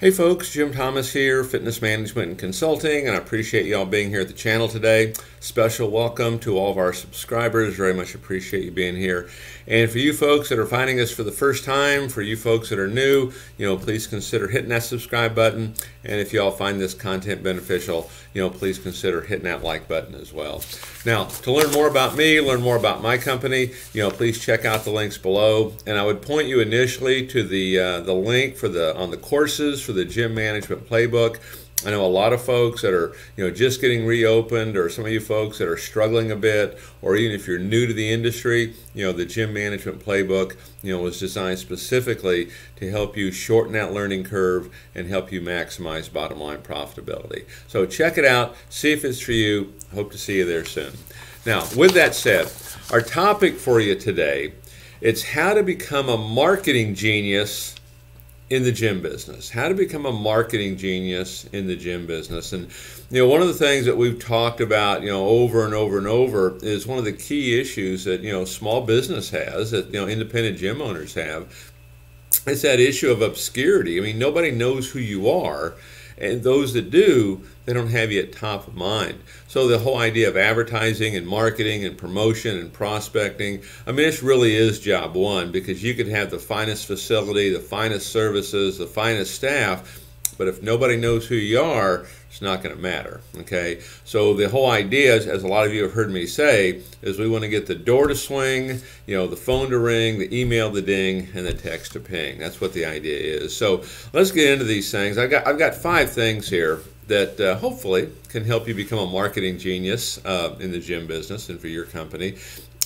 Hey folks, Jim Thomas here, Fitness Management and Consulting, and I appreciate y'all being here at the channel today. Special welcome to all of our subscribers. Very much appreciate you being here. And for you folks that are finding us for the first time, for you folks that are new, you know, please consider hitting that subscribe button. And if y'all find this content beneficial, you know, please consider hitting that like button as well. Now, to learn more about me, learn more about my company, you know, please check out the links below. And I would point you initially to the uh, the link for the on the courses for the gym management playbook. I know a lot of folks that are, you know, just getting reopened, or some of you folks that are struggling a bit, or even if you're new to the industry, you know, the gym management playbook, you know, was designed specifically to help you shorten that learning curve and help you maximize bottom line profitability. So check it out, see if it's for you. Hope to see you there soon. Now, with that said, our topic for you today, it's how to become a marketing genius in the gym business, how to become a marketing genius in the gym business. And, you know, one of the things that we've talked about, you know, over and over and over is one of the key issues that, you know, small business has, that, you know, independent gym owners have. It's that issue of obscurity. I mean, nobody knows who you are. And those that do, they don't have you at top of mind. So the whole idea of advertising and marketing and promotion and prospecting, I mean, this really is job one because you could have the finest facility, the finest services, the finest staff but if nobody knows who you are, it's not going to matter. Okay. So the whole idea is, as a lot of you have heard me say, is we want to get the door to swing, you know, the phone to ring, the email to ding, and the text to ping. That's what the idea is. So let's get into these things. I've got I've got five things here that uh, hopefully can help you become a marketing genius uh, in the gym business and for your company.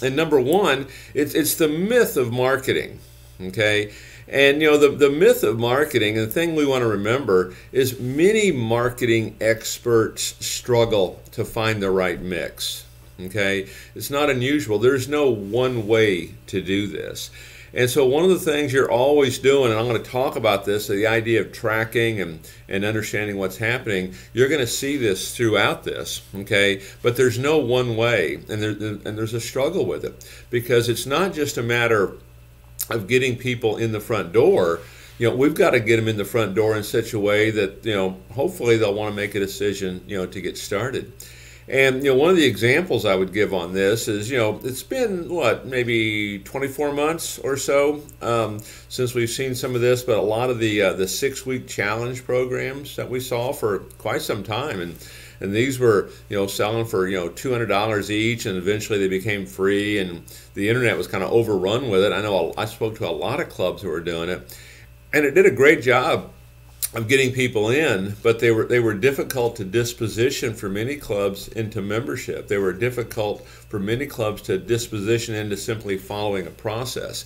And number one, it's it's the myth of marketing. Okay and you know, the, the myth of marketing, the thing we want to remember is many marketing experts struggle to find the right mix. Okay, it's not unusual. There's no one way to do this. And so, one of the things you're always doing, and I'm going to talk about this the idea of tracking and, and understanding what's happening, you're going to see this throughout this, okay? But there's no one way, and, there, and there's a struggle with it because it's not just a matter of getting people in the front door, you know, we've got to get them in the front door in such a way that, you know, hopefully they'll want to make a decision, you know, to get started. And you know, one of the examples I would give on this is you know it's been what maybe 24 months or so um, since we've seen some of this, but a lot of the uh, the six week challenge programs that we saw for quite some time and. And these were, you know, selling for you know two hundred dollars each, and eventually they became free. And the internet was kind of overrun with it. I know I spoke to a lot of clubs who were doing it, and it did a great job of getting people in, but they were they were difficult to disposition for many clubs into membership. They were difficult for many clubs to disposition into simply following a process.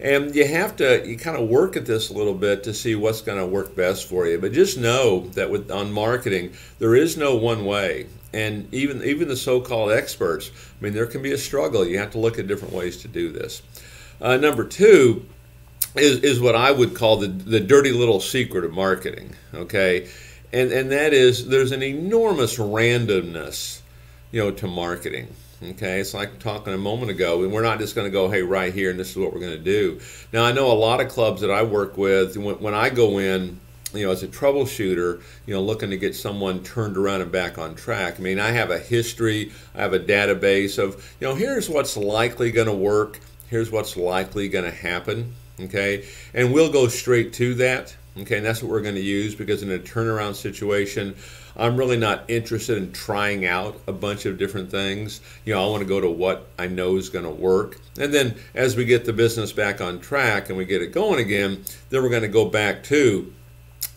And you have to you kind of work at this a little bit to see what's going to work best for you. But just know that with on marketing, there is no one way. And even even the so-called experts, I mean, there can be a struggle. You have to look at different ways to do this. Uh, number two is, is what I would call the, the dirty little secret of marketing, okay? And, and that is there's an enormous randomness, you know, to marketing. Okay, it's like talking a moment ago, and we're not just going to go, hey, right here, and this is what we're going to do. Now, I know a lot of clubs that I work with, when, when I go in, you know, as a troubleshooter, you know, looking to get someone turned around and back on track. I mean, I have a history, I have a database of, you know, here's what's likely going to work, here's what's likely going to happen okay? And we'll go straight to that, okay? And that's what we're going to use because in a turnaround situation, I'm really not interested in trying out a bunch of different things. You know, I want to go to what I know is going to work. And then as we get the business back on track and we get it going again, then we're going to go back to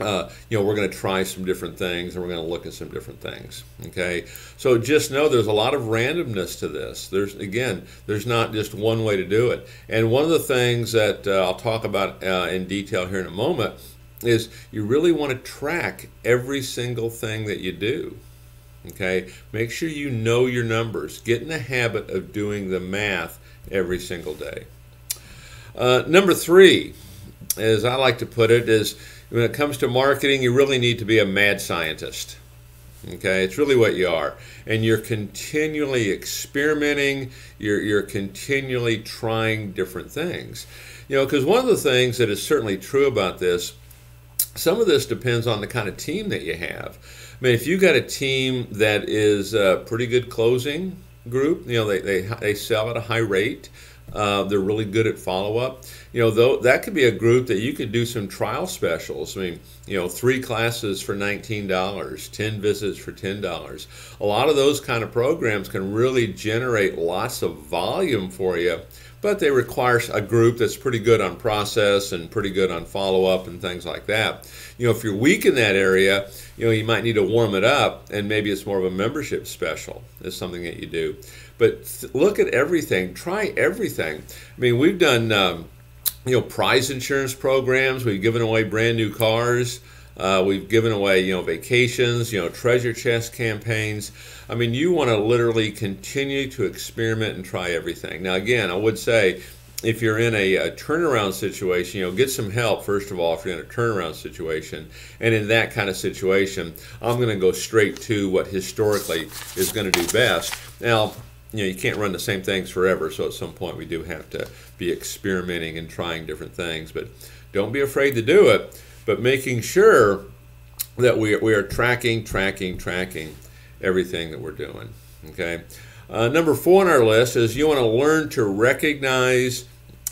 uh, you know, we're going to try some different things and we're going to look at some different things. Okay. So just know there's a lot of randomness to this. There's, again, there's not just one way to do it. And one of the things that uh, I'll talk about uh, in detail here in a moment is you really want to track every single thing that you do. Okay. Make sure you know your numbers. Get in the habit of doing the math every single day. Uh, number three, as I like to put it, is when it comes to marketing, you really need to be a mad scientist. Okay, it's really what you are. And you're continually experimenting, you're, you're continually trying different things. You know, because one of the things that is certainly true about this, some of this depends on the kind of team that you have. I mean, if you got a team that is a pretty good closing group, you know, they, they, they sell at a high rate, uh, they're really good at follow up. You know, though that could be a group that you could do some trial specials. I mean, you know, three classes for nineteen dollars, ten visits for ten dollars. A lot of those kind of programs can really generate lots of volume for you but they require a group that's pretty good on process and pretty good on follow up and things like that. You know, if you're weak in that area, you know, you might need to warm it up, and maybe it's more of a membership special is something that you do. But look at everything, try everything. I mean, we've done. Um, you know, prize insurance programs. We've given away brand new cars. Uh, we've given away, you know, vacations, you know, treasure chest campaigns. I mean, you want to literally continue to experiment and try everything. Now, again, I would say if you're in a, a, turnaround situation, you know, get some help first of all if you're in a turnaround situation. And in that kind of situation, I'm going to go straight to what historically is going to do best. Now, you know, you can't run the same things forever, so at some point we do have to be experimenting and trying different things, but don't be afraid to do it but making sure that we are, we are tracking, tracking, tracking everything that we're doing. Okay. Uh, number four on our list is you want to learn to recognize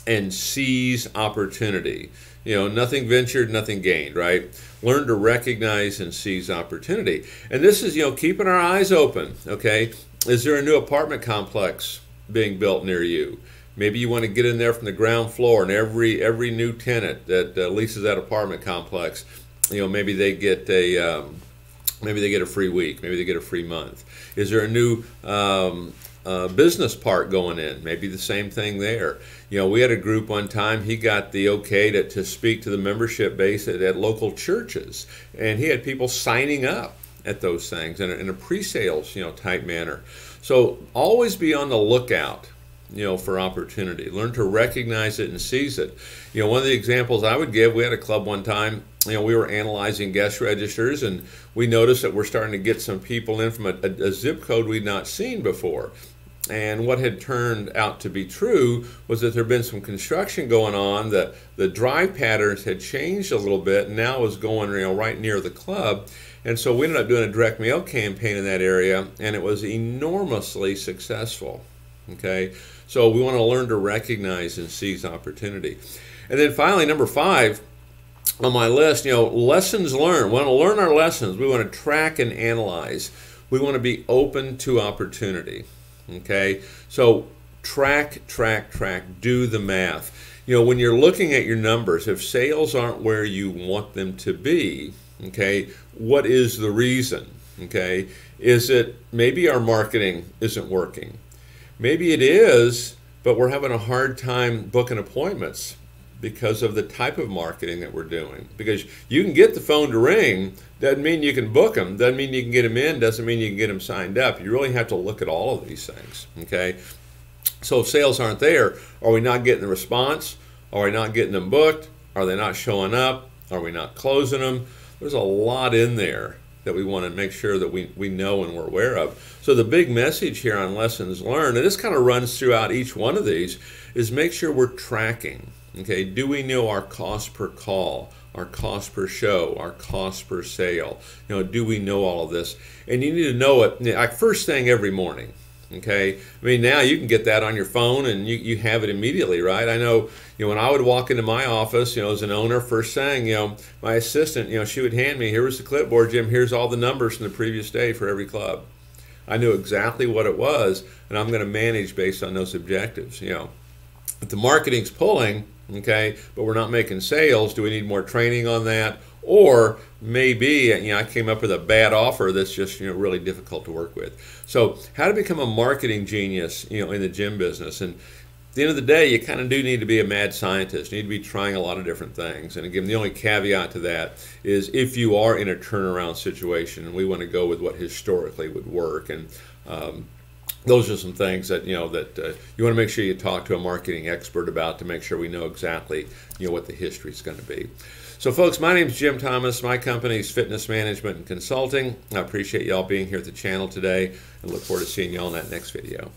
and seize opportunity. You know, nothing ventured, nothing gained, right? Learn to recognize and seize opportunity. And this is, you know, keeping our eyes open, okay? Is there a new apartment complex being built near you? Maybe you want to get in there from the ground floor, and every every new tenant that uh, leases that apartment complex, you know, maybe they get a um, maybe they get a free week, maybe they get a free month. Is there a new um, uh, business park going in? Maybe the same thing there. You know, we had a group one time. He got the okay to, to speak to the membership base at, at local churches, and he had people signing up at those things in a, in a pre-sales you know type manner. So always be on the lookout you know, for opportunity. Learn to recognize it and seize it. You know, one of the examples I would give, we had a club one time, you know, we were analyzing guest registers and we noticed that we're starting to get some people in from a, a, a zip code we'd not seen before. And what had turned out to be true was that there had been some construction going on, that the drive patterns had changed a little bit, and now was going you know, right near the club. And so we ended up doing a direct mail campaign in that area, and it was enormously successful. Okay, so we want to learn to recognize and seize opportunity. And then finally, number five on my list, you know, lessons learned. We want to learn our lessons. We want to track and analyze. We want to be open to opportunity. Okay, so track, track, track. Do the math. You know, when you're looking at your numbers, if sales aren't where you want them to be, okay, what is the reason? Okay, is it maybe our marketing isn't working? Maybe it is, but we're having a hard time booking appointments because of the type of marketing that we're doing. Because you can get the phone to ring, doesn't mean you can book them, doesn't mean you can get them in, doesn't mean you can get them signed up. You really have to look at all of these things, okay? So if sales aren't there, are we not getting the response? Are we not getting them booked? Are they not showing up? Are we not closing them? There's a lot in there that we want to make sure that we, we know and we're aware of. So the big message here on lessons learned, and this kind of runs throughout each one of these, is make sure we're tracking. Okay, do we know our cost per call, our cost per show, our cost per sale? You know, do we know all of this? And you need to know it like first thing every morning. Okay, I mean now you can get that on your phone and you, you have it immediately, right? I know you know when I would walk into my office, you know, as an owner, first thing you know, my assistant, you know, she would hand me here was the clipboard, Jim. Here's all the numbers from the previous day for every club. I knew exactly what it was, and I'm going to manage based on those objectives. You know, if the marketing's pulling okay? But we're not making sales. Do we need more training on that? Or maybe you know I came up with a bad offer that's just you know really difficult to work with. So how to become a marketing genius you know in the gym business and at the end of the day, you kind of do need to be a mad scientist. You need to be trying a lot of different things. And again, the only caveat to that is if you are in a turnaround situation, and we want to go with what historically would work. And um, those are some things that you know that uh, you want to make sure you talk to a marketing expert about to make sure we know exactly you know what the history is going to be. So, folks, my name is Jim Thomas. My company is Fitness Management and Consulting. I appreciate y'all being here at the channel today, and look forward to seeing y'all in that next video.